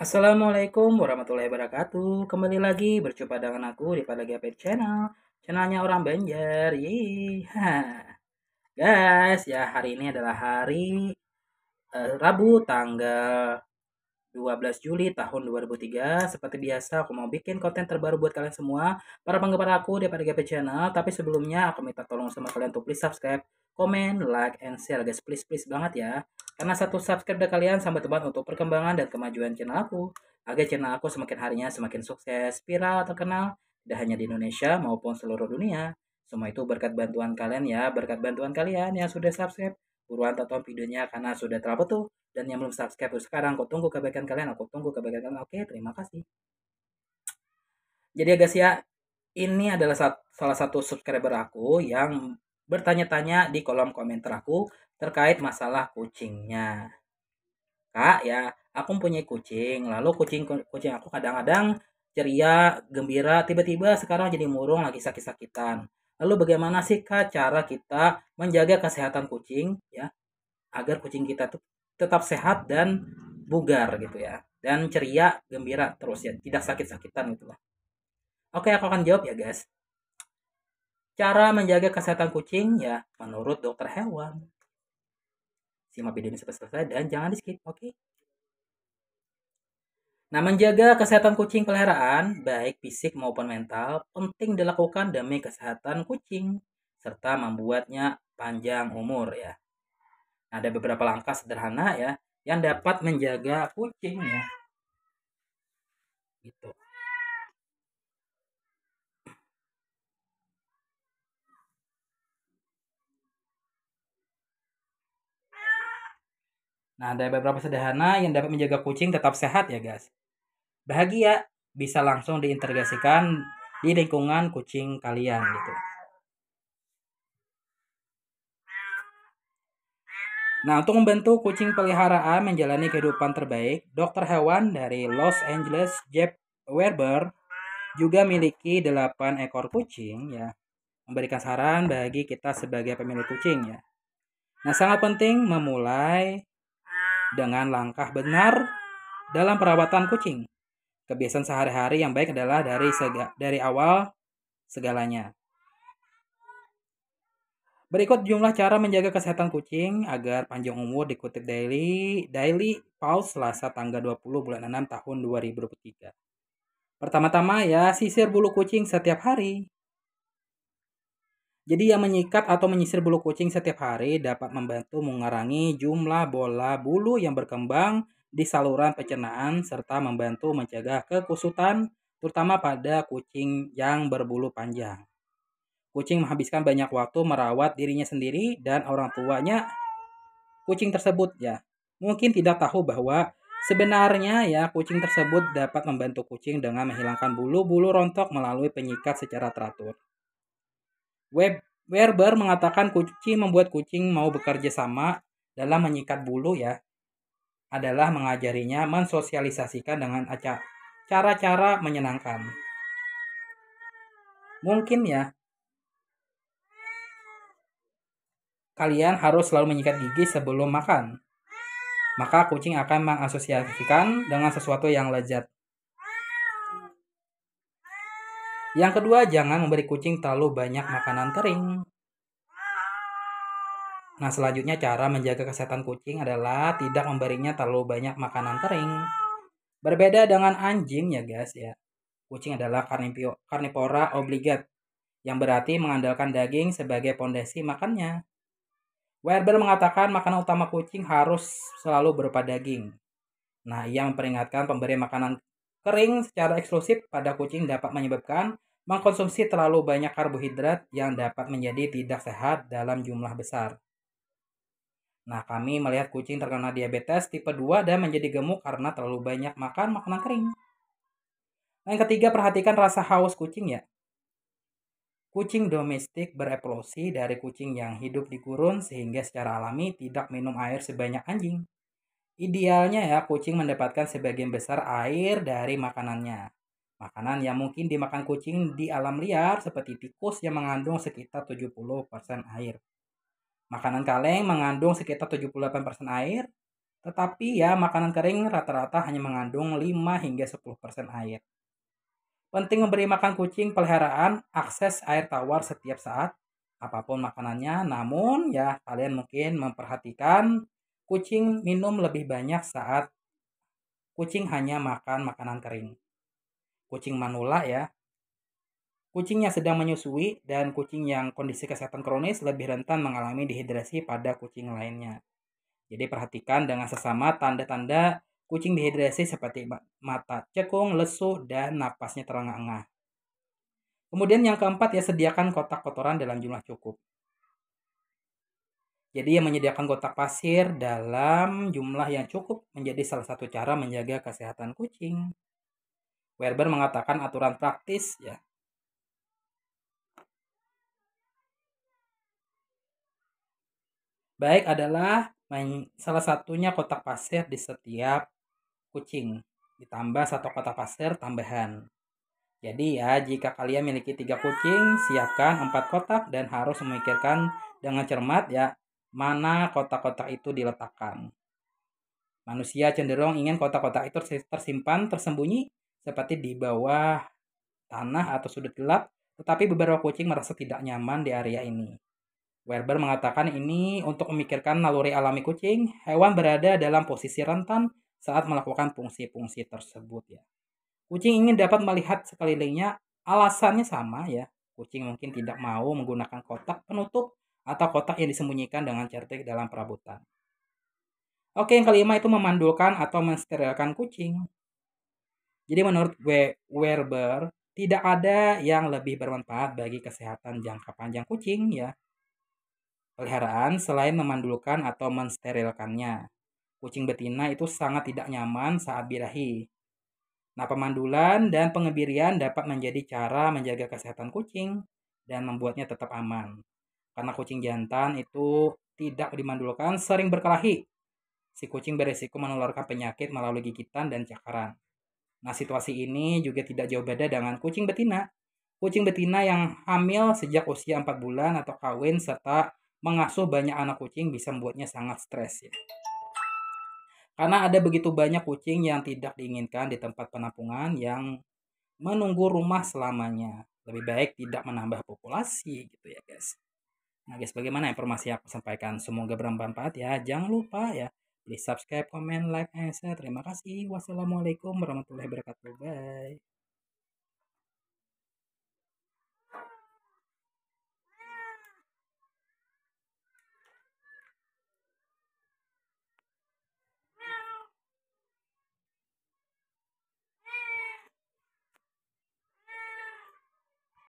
Assalamualaikum warahmatullahi wabarakatuh. Kembali lagi berjumpa dengan aku di pada GP Channel. Channelnya orang Banjar. Yeay. Guys, ya hari ini adalah hari uh, Rabu tanggal 12 Juli tahun 2003. Seperti biasa aku mau bikin konten terbaru buat kalian semua. Para penggemar aku di pada GP Channel. Tapi sebelumnya aku minta tolong sama kalian untuk please subscribe, comment, like, and share guys. Please please banget ya. Karena satu subscriber kalian sampai teman untuk perkembangan dan kemajuan channel aku. Agar channel aku semakin harinya semakin sukses, viral, terkenal, tidak hanya di Indonesia maupun seluruh dunia. Semua itu berkat bantuan kalian ya, berkat bantuan kalian yang sudah subscribe. Buruan tonton videonya karena sudah terlalu tuh. Dan yang belum subscribe sekarang, aku tunggu kebaikan kalian, aku tunggu kebaikan kalian. Oke, terima kasih. Jadi ya guys ya, ini adalah salah satu subscriber aku yang bertanya-tanya di kolom komentar aku terkait masalah kucingnya. Kak, ya, aku punya kucing. Lalu kucing kucing aku kadang-kadang ceria, gembira, tiba-tiba sekarang jadi murung lagi sakit-sakitan. Lalu bagaimana sih Kak cara kita menjaga kesehatan kucing ya agar kucing kita tuh tetap sehat dan bugar gitu ya dan ceria, gembira terus ya, tidak sakit-sakitan gitu lah. Oke, aku akan jawab ya guys. Cara menjaga kesehatan kucing ya menurut dokter hewan. Simak video ini sampai selesai dan jangan di skip, oke? Okay? Nah, menjaga kesehatan kucing peliharaan, baik fisik maupun mental, penting dilakukan demi kesehatan kucing, serta membuatnya panjang umur ya. Nah, ada beberapa langkah sederhana ya, yang dapat menjaga kucing ya. Gitu. Nah, ada beberapa sederhana yang dapat menjaga kucing tetap sehat ya, guys. Bahagia bisa langsung diintegrasikan di lingkungan kucing kalian gitu. Nah, untuk membantu kucing peliharaan menjalani kehidupan terbaik, dokter hewan dari Los Angeles, Jeff Werber, juga miliki 8 ekor kucing ya. Memberikan saran bagi kita sebagai pemilik kucing ya. Nah, sangat penting memulai dengan langkah benar dalam perawatan kucing. Kebiasaan sehari-hari yang baik adalah dari sega, dari awal segalanya. Berikut jumlah cara menjaga kesehatan kucing agar panjang umur dikutip Daily Daily Pulse Selasa tanggal 20 bulan 6 tahun 2023. Pertama-tama ya sisir bulu kucing setiap hari. Jadi yang menyikat atau menyisir bulu kucing setiap hari dapat membantu mengurangi jumlah bola bulu yang berkembang di saluran pencernaan serta membantu mencegah kekusutan terutama pada kucing yang berbulu panjang. Kucing menghabiskan banyak waktu merawat dirinya sendiri dan orang tuanya kucing tersebut ya. Mungkin tidak tahu bahwa sebenarnya ya kucing tersebut dapat membantu kucing dengan menghilangkan bulu-bulu rontok melalui penyikat secara teratur. Web Werber mengatakan kucing membuat kucing mau bekerja sama dalam menyikat bulu ya adalah mengajarinya mensosialisasikan dengan cara-cara menyenangkan. Mungkin ya, kalian harus selalu menyikat gigi sebelum makan. Maka kucing akan mengasosiasikan dengan sesuatu yang lezat. Yang kedua, jangan memberi kucing terlalu banyak makanan kering. Nah, selanjutnya cara menjaga kesehatan kucing adalah tidak memberinya terlalu banyak makanan kering. Berbeda dengan anjing ya guys ya. Kucing adalah karnivora obligat yang berarti mengandalkan daging sebagai pondasi makannya. Werber mengatakan makanan utama kucing harus selalu berupa daging. Nah, ia memperingatkan pemberi makanan Kering secara eksklusif pada kucing dapat menyebabkan mengkonsumsi terlalu banyak karbohidrat yang dapat menjadi tidak sehat dalam jumlah besar. Nah, kami melihat kucing terkena diabetes tipe 2 dan menjadi gemuk karena terlalu banyak makan makanan kering. Nah, yang ketiga, perhatikan rasa haus kucing ya. Kucing domestik berevolusi dari kucing yang hidup di gurun sehingga secara alami tidak minum air sebanyak anjing. Idealnya ya kucing mendapatkan sebagian besar air dari makanannya. Makanan yang mungkin dimakan kucing di alam liar seperti tikus yang mengandung sekitar 70% air. Makanan kaleng mengandung sekitar 78% air, tetapi ya makanan kering rata-rata hanya mengandung 5 hingga 10% air. Penting memberi makan kucing peliharaan akses air tawar setiap saat, apapun makanannya, namun ya kalian mungkin memperhatikan Kucing minum lebih banyak saat kucing hanya makan makanan kering. Kucing manula ya. Kucing yang sedang menyusui dan kucing yang kondisi kesehatan kronis lebih rentan mengalami dehidrasi pada kucing lainnya. Jadi perhatikan dengan sesama tanda-tanda kucing dehidrasi seperti mata cekung, lesu, dan napasnya terengah-engah. Kemudian yang keempat ya sediakan kotak kotoran dalam jumlah cukup. Jadi yang menyediakan kotak pasir dalam jumlah yang cukup menjadi salah satu cara menjaga kesehatan kucing. Werber mengatakan aturan praktis ya baik adalah salah satunya kotak pasir di setiap kucing ditambah satu kotak pasir tambahan. Jadi ya, jika kalian memiliki tiga kucing, siapkan empat kotak dan harus memikirkan dengan cermat ya mana kotak-kotak itu diletakkan. Manusia cenderung ingin kotak-kotak itu tersimpan tersembunyi seperti di bawah tanah atau sudut gelap, tetapi beberapa kucing merasa tidak nyaman di area ini. Werber mengatakan ini untuk memikirkan naluri alami kucing, hewan berada dalam posisi rentan saat melakukan fungsi-fungsi tersebut ya. Kucing ingin dapat melihat sekelilingnya, alasannya sama ya. Kucing mungkin tidak mau menggunakan kotak penutup atau kotak yang disembunyikan dengan cerdik dalam perabotan. Oke, yang kelima itu memandulkan atau mensterilkan kucing. Jadi menurut Werber, tidak ada yang lebih bermanfaat bagi kesehatan jangka panjang kucing ya. Peliharaan selain memandulkan atau mensterilkannya. Kucing betina itu sangat tidak nyaman saat birahi. Nah, pemandulan dan pengebirian dapat menjadi cara menjaga kesehatan kucing dan membuatnya tetap aman. Karena kucing jantan itu tidak dimandulkan sering berkelahi. Si kucing beresiko menularkan penyakit melalui gigitan dan cakaran. Nah, situasi ini juga tidak jauh beda dengan kucing betina. Kucing betina yang hamil sejak usia 4 bulan atau kawin serta mengasuh banyak anak kucing bisa membuatnya sangat stres ya. Karena ada begitu banyak kucing yang tidak diinginkan di tempat penampungan yang menunggu rumah selamanya. Lebih baik tidak menambah populasi gitu ya. ya. Nah guys, bagaimana informasi yang aku sampaikan? Semoga bermanfaat ya. Jangan lupa ya, please subscribe, comment, like, and share. Terima kasih. Wassalamualaikum warahmatullahi wabarakatuh. Bye.